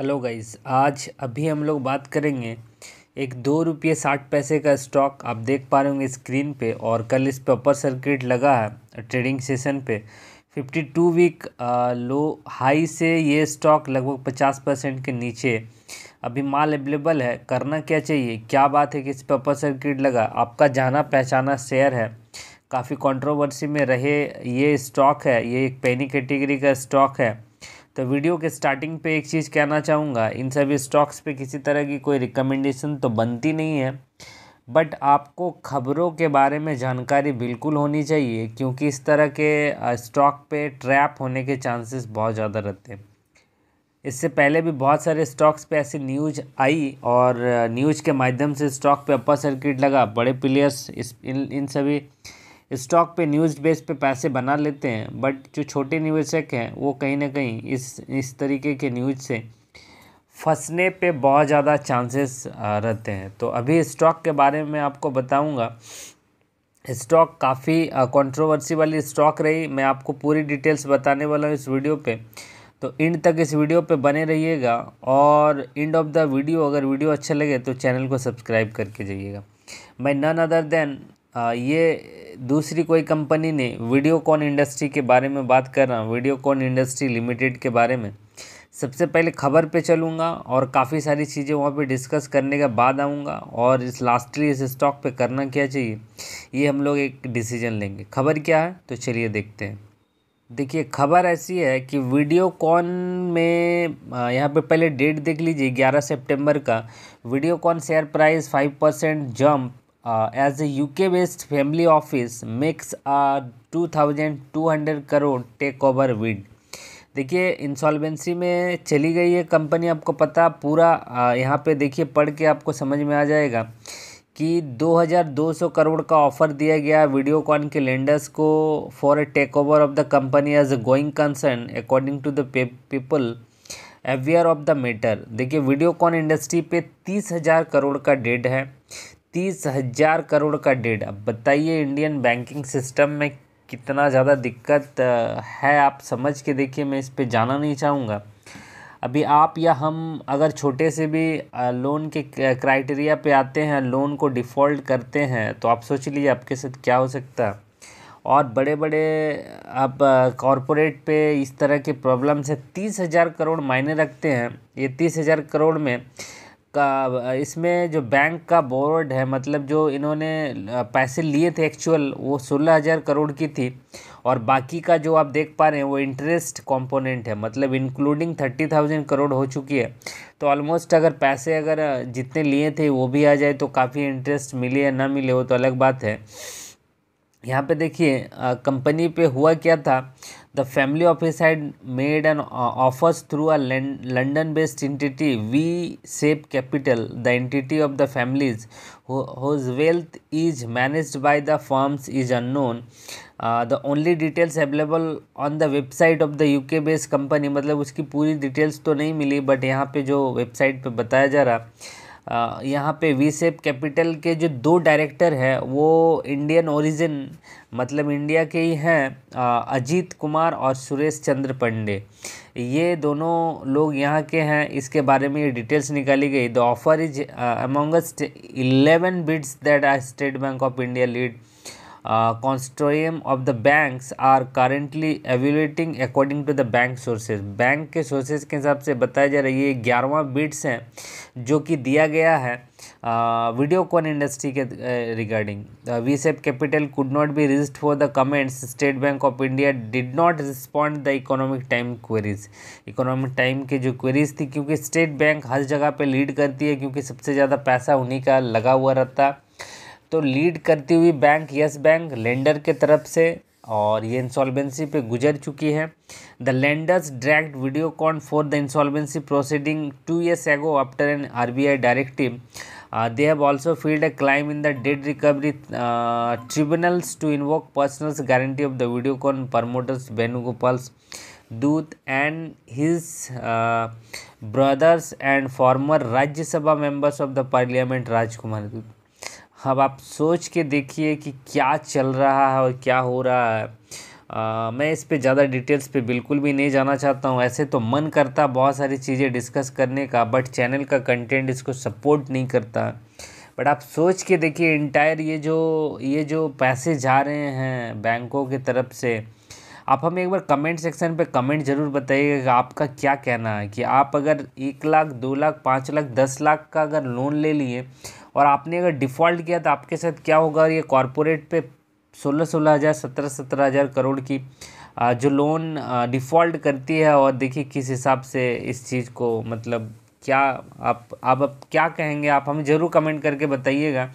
hello guys आज अभी हम लोग बात करेंगे एक दो रुपये साठ पैसे का स्टॉक आप देख पा रहे होंगे स्क्रीन पे और कल इस पे अपर सर्किट लगा है ट्रेडिंग सेशन पे fifty two week low high से ये स्टॉक लगभग पचास परसेंट के नीचे अभी माल अवेलेबल है करना क्या चाहिए क्या बात है कि इस पे अपर सर्किट लगा आपका जाना पहचाना शेयर है काफ़ी कंट्रोवर्सी में रहे ये स्टॉक है ये एक पैनी कैटेगरी का स्टॉक है तो वीडियो के स्टार्टिंग पे एक चीज़ कहना चाहूँगा इन सभी स्टॉक्स पे किसी तरह की कोई रिकमेंडेशन तो बनती नहीं है बट आपको खबरों के बारे में जानकारी बिल्कुल होनी चाहिए क्योंकि इस तरह के स्टॉक पे ट्रैप होने के चांसेस बहुत ज़्यादा रहते हैं इससे पहले भी बहुत सारे स्टॉक्स पे ऐसी न्यूज आई और न्यूज के माध्यम से स्टॉक पे अपर सर्किट लगा बड़े प्लेयर्स इस इन इन सभी स्टॉक पे न्यूज़ बेस पे पैसे बना लेते हैं बट जो छोटे निवेशक हैं वो कहीं ना कहीं इस इस तरीके के न्यूज से फंसने पे बहुत ज़्यादा चांसेस रहते हैं तो अभी स्टॉक के बारे में आपको बताऊंगा स्टॉक काफ़ी कंट्रोवर्सी वाली स्टॉक रही मैं आपको पूरी डिटेल्स बताने वाला हूँ इस वीडियो पे तो इंड तक इस वीडियो पे बने रहिएगा और इंड ऑफ द वीडियो अगर वीडियो अच्छा लगे तो चैनल को सब्सक्राइब करके जाइएगा मैं नन अदर देन ये दूसरी कोई कंपनी ने वीडियोकॉन इंडस्ट्री के बारे में बात कर रहा हूँ वीडियोकॉन इंडस्ट्री लिमिटेड के बारे में सबसे पहले खबर पे चलूँगा और काफ़ी सारी चीज़ें वहाँ पे डिस्कस करने के बाद आऊँगा और इस लास्टली इस स्टॉक पे करना क्या चाहिए ये हम लोग एक डिसीजन लेंगे खबर क्या है तो चलिए देखते हैं देखिए खबर ऐसी है कि वीडियोकॉन में यहाँ पे पहले डेट देख लीजिए 11 सितंबर का Videocon share price 5 percent jump uh, as a UK based family office makes a 2200 crore take over bid देखिए इंसॉल्वेंसी में चली गई है कंपनी आपको पता पूरा uh, यहाँ पे देखिए पढ़ के आपको समझ में आ जाएगा कि 2200 करोड़ का ऑफर दिया गया वीडियोकॉन के लेंडर्स को for a take over of the company as a going concern according to the people aware of the matter देखिए वीडियोकॉन इंडस्ट्री पे तीस हज़ार करोड़ का डेड है तीस हज़ार करोड़ का डेट अब बताइए इंडियन बैंकिंग सिस्टम में कितना ज़्यादा दिक्कत है आप समझ के देखिए मैं इस पर जाना नहीं चाहूँगा अभी आप या हम अगर छोटे से भी लोन के क्राइटेरिया पे आते हैं लोन को डिफ़ॉल्ट करते हैं तो आप सोच लीजिए आपके साथ क्या हो सकता है और बड़े बड़े अब कॉरपोरेट पे इस तरह के प्रॉब्लम से तीस हज़ार करोड़ मायने रखते हैं ये तीस हज़ार करोड़ में का इसमें जो बैंक का बोर्ड है मतलब जो इन्होंने पैसे लिए थे एक्चुअल वो सोलह हज़ार करोड़ की थी और बाकी का जो आप देख पा रहे हैं वो इंटरेस्ट कंपोनेंट है मतलब इंक्लूडिंग थर्टी थाउजेंड करोड़ हो चुकी है तो ऑलमोस्ट अगर पैसे अगर जितने लिए थे वो भी आ जाए तो काफ़ी इंटरेस्ट मिले या ना मिले वो तो अलग बात है यहाँ पे देखिए कंपनी पे हुआ क्या था the family office had made an offers through a London based entity V Sep Capital the entity of the families whose wealth is managed by the firms is unknown the only details available on the website of the UK based company मतलब उसकी पूरी details तो नहीं मिली but यहाँ पे जो website पे बताया जा रहा यहाँ पे वी सेप कैपिटल के जो दो डायरेक्टर हैं वो इंडियन ओरिजिन मतलब इंडिया के ही हैं अजीत कुमार और सुरेश चंद्र पंडे ये दोनों लोग यहाँ के हैं इसके बारे में ये डिटेल्स निकाली गई the offer is amongst eleven bids that are State Bank of India lead uh, of the banks are currently currently according to the bank sources bank के सोर्सेज के हिसाब से बताया जा रहा है ये ग्यारहवा बिट्स हैं जो कि दिया गया है वीडियो कॉन इंडस्ट्री के regarding V Sep Capital could not be reached for the comments State Bank of India did not respond the Economic Time queries Economic Time के जो क्वेरीज थी क्योंकि स्टेट बैंक हर जगह पे लीड करती है क्योंकि सबसे ज़्यादा पैसा उन्हीं का लगा हुआ रहता है तो लीड करती हुई बैंक यस बैंक लेंडर के तरफ से और ये इंसॉल्वेंसी पे गुजर चुकी है the lenders dragged Videocon for the insolvency proceeding two years ago after an RBI directive they have also filed a claim in the debt recovery tribunals to invoke personals guarantee of the Videocon promoters Venugopals Dhoot and his brothers and former Rajya Sabha members of the parliament Rajkumar Dhoot अब आप सोच के देखिए कि क्या चल रहा है और क्या हो रहा है आ, मैं इस पे ज़्यादा डिटेल्स पे बिल्कुल भी नहीं जाना चाहता हूँ ऐसे तो मन करता बहुत सारी चीज़ें डिस्कस करने का बट चैनल का कंटेंट इसको सपोर्ट नहीं करता बट आप सोच के देखिए इंटायर ये जो ये जो पैसे जा रहे हैं बैंकों की तरफ से आप हमें एक बार कमेंट सेक्शन पे कमेंट ज़रूर बताइएगा कि आपका क्या कहना है कि आप अगर एक लाख दो लाख पाँच लाख दस लाख का अगर लोन ले लिए और आपने अगर डिफ़ॉल्ट किया तो आपके साथ क्या होगा ये कॉरपोरेट पे सोलह सोलह हज़ार सत्रह सत्रह हज़ार करोड़ की जो लोन डिफ़ॉल्ट करती है और देखिए किस हिसाब से इस चीज़ को मतलब क्या आप आप, आप क्या कहेंगे आप हमें ज़रूर कमेंट करके बताइएगा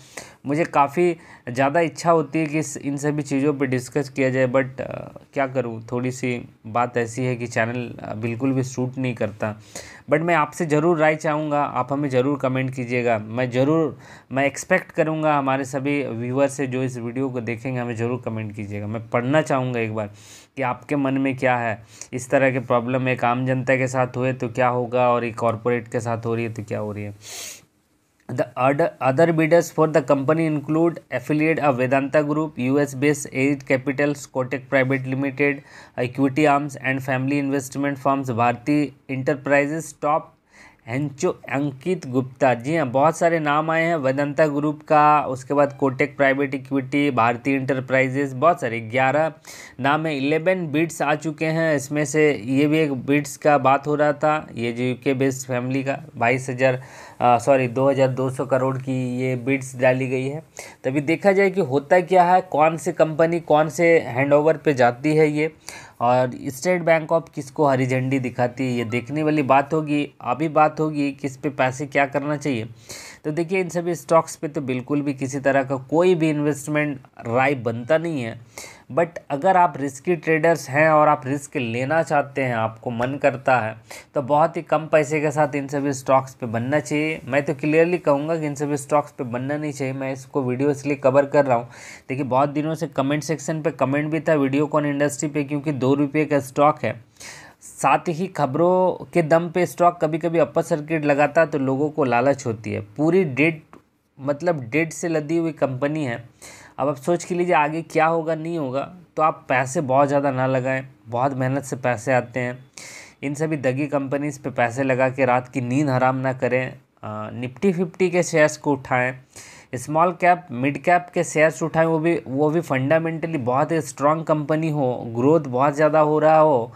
मुझे काफ़ी ज़्यादा इच्छा होती है कि इस इन सभी चीज़ों पर डिस्कस किया जाए बट क्या करूँ थोड़ी सी बात ऐसी है कि चैनल बिल्कुल भी सूट नहीं करता बट मैं आपसे ज़रूर राय चाहूँगा आप हमें ज़रूर कमेंट कीजिएगा मैं ज़रूर मैं एक्सपेक्ट करूँगा हमारे सभी व्यूअर से जो इस वीडियो को देखेंगे हमें ज़रूर कमेंट कीजिएगा मैं पढ़ना चाहूँगा एक बार कि आपके मन में क्या है इस तरह के प्रॉब्लम एक आम जनता के साथ हुए तो क्या होगा और एक कॉरपोरेट के साथ हो रही है तो क्या हो रही है The other, other bidders for the company include affiliate of Vedanta Group, US-based Aid Capital, Scotec Private Limited, equity arms and family investment firms Bharti Enterprises, top हैंचो अंकित गुप्ता जी हाँ बहुत सारे नाम आए हैं वेदंता ग्रुप का उसके बाद Kotak private equity Bharatiya enterprises बहुत सारे ग्यारह नाम है इलेवन बिट्स आ चुके हैं इसमें से ये भी एक बिट्स का बात हो रहा था ये जो यूके बेस्ड फैमिली का बाईस हज़ार सॉरी दो हज़ार दो सौ करोड़ की ये बिट्स डाली गई है तभी देखा जाए कि होता क्या है कौन से कंपनी कौन से हैंड पे जाती है ये और स्टेट बैंक ऑफ किसको हरी झंडी दिखाती है ये देखने वाली बात होगी अभी बात होगी किस पे पैसे क्या करना चाहिए तो देखिए इन सभी स्टॉक्स पे तो बिल्कुल भी किसी तरह का कोई भी इन्वेस्टमेंट राय बनता नहीं है बट अगर आप रिस्की ट्रेडर्स हैं और आप रिस्क लेना चाहते हैं आपको मन करता है तो बहुत ही कम पैसे के साथ इन सभी स्टॉक्स पे बनना चाहिए मैं तो क्लियरली कहूँगा कि इन सभी स्टॉक्स पे बनना नहीं चाहिए मैं इसको वीडियो इसलिए कवर कर रहा हूँ देखिए बहुत दिनों से कमेंट सेक्शन पे कमेंट भी था वीडियो कॉन इंडस्ट्री पे क्योंकि दो रुपये का स्टॉक है साथ ही खबरों के दम पे स्टॉक कभी कभी अपर सर्किट लगाता है तो लोगों को लालच होती है पूरी डेट मतलब डेट से लदी हुई कंपनी है अब आप सोच के लीजिए आगे क्या होगा नहीं होगा तो आप पैसे बहुत ज़्यादा ना लगाएं बहुत मेहनत से पैसे आते हैं इन सभी दगी कंपनीज पे पैसे लगा के रात की नींद हराम ना करें निफ्टी फिफ्टी के शेयर्स को उठाएँ स्मॉल कैप मिड कैप के शेयर्स उठाएं वो भी वो भी फंडामेंटली बहुत स्ट्रांग कंपनी हो ग्रोथ बहुत ज़्यादा हो रहा हो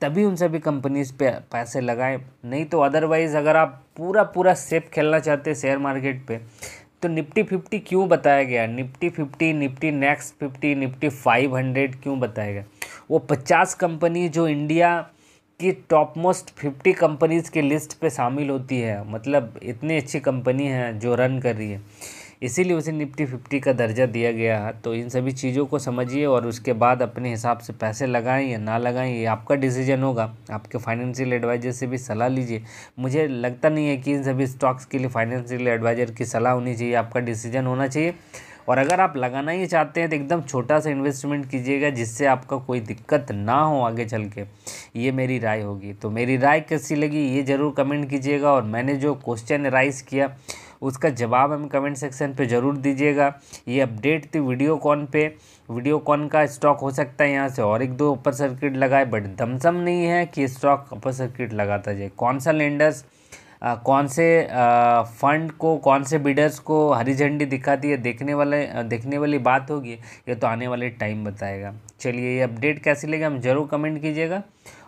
तभी उन सभी कंपनीज पे पैसे लगाएं नहीं तो अदरवाइज़ अगर आप पूरा पूरा सेफ खेलना चाहते हैं शेयर मार्केट पे तो निफ्टी फिफ्टी क्यों बताया गया Nifty fifty Nifty next fifty Nifty five hundred क्यों बताया गया वो पचास कंपनी जो इंडिया की टॉप मोस्ट फिफ्टी कंपनीज़ के लिस्ट पे शामिल होती है मतलब इतनी अच्छी कंपनी है जो रन कर रही है इसीलिए उसे निफ्टी फिफ्टी का दर्जा दिया गया है तो इन सभी चीज़ों को समझिए और उसके बाद अपने हिसाब से पैसे लगाएं या ना लगाएं ये आपका डिसीजन होगा आपके फाइनेंशियल एडवाइजर से भी सलाह लीजिए मुझे लगता नहीं है कि इन सभी स्टॉक्स के लिए फाइनेंशियल एडवाइजर की सलाह होनी चाहिए आपका डिसीजन होना चाहिए और अगर आप लगाना ही चाहते हैं तो एकदम छोटा सा इन्वेस्टमेंट कीजिएगा जिससे आपका कोई दिक्कत ना हो आगे चल के ये मेरी राय होगी तो मेरी राय कैसी लगी ये ज़रूर कमेंट कीजिएगा और मैंने जो क्वेश्चन राइज किया उसका जवाब हमें कमेंट सेक्शन पे ज़रूर दीजिएगा ये अपडेट थी वीडियो कॉन पे कॉन का स्टॉक हो सकता है यहाँ से और एक दो अपर सर्किट लगाए बट दमसम नहीं है कि स्टॉक अपर सर्किट लगाता जाए कौन सा लेंडर्स आ, कौन से फंड को कौन से बिडर्स को हरी झंडी दिखाती है देखने वाले देखने वाली बात होगी ये तो आने वाले टाइम बताएगा चलिए ये अपडेट कैसी लगे हम जरूर कमेंट कीजिएगा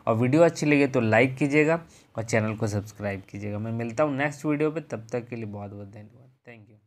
और वीडियो अच्छी लगे तो लाइक कीजिएगा और चैनल को सब्सक्राइब कीजिएगा मैं मिलता हूँ नेक्स्ट वीडियो पर तब तक के लिए बहुत बहुत धन्यवाद थैंक यू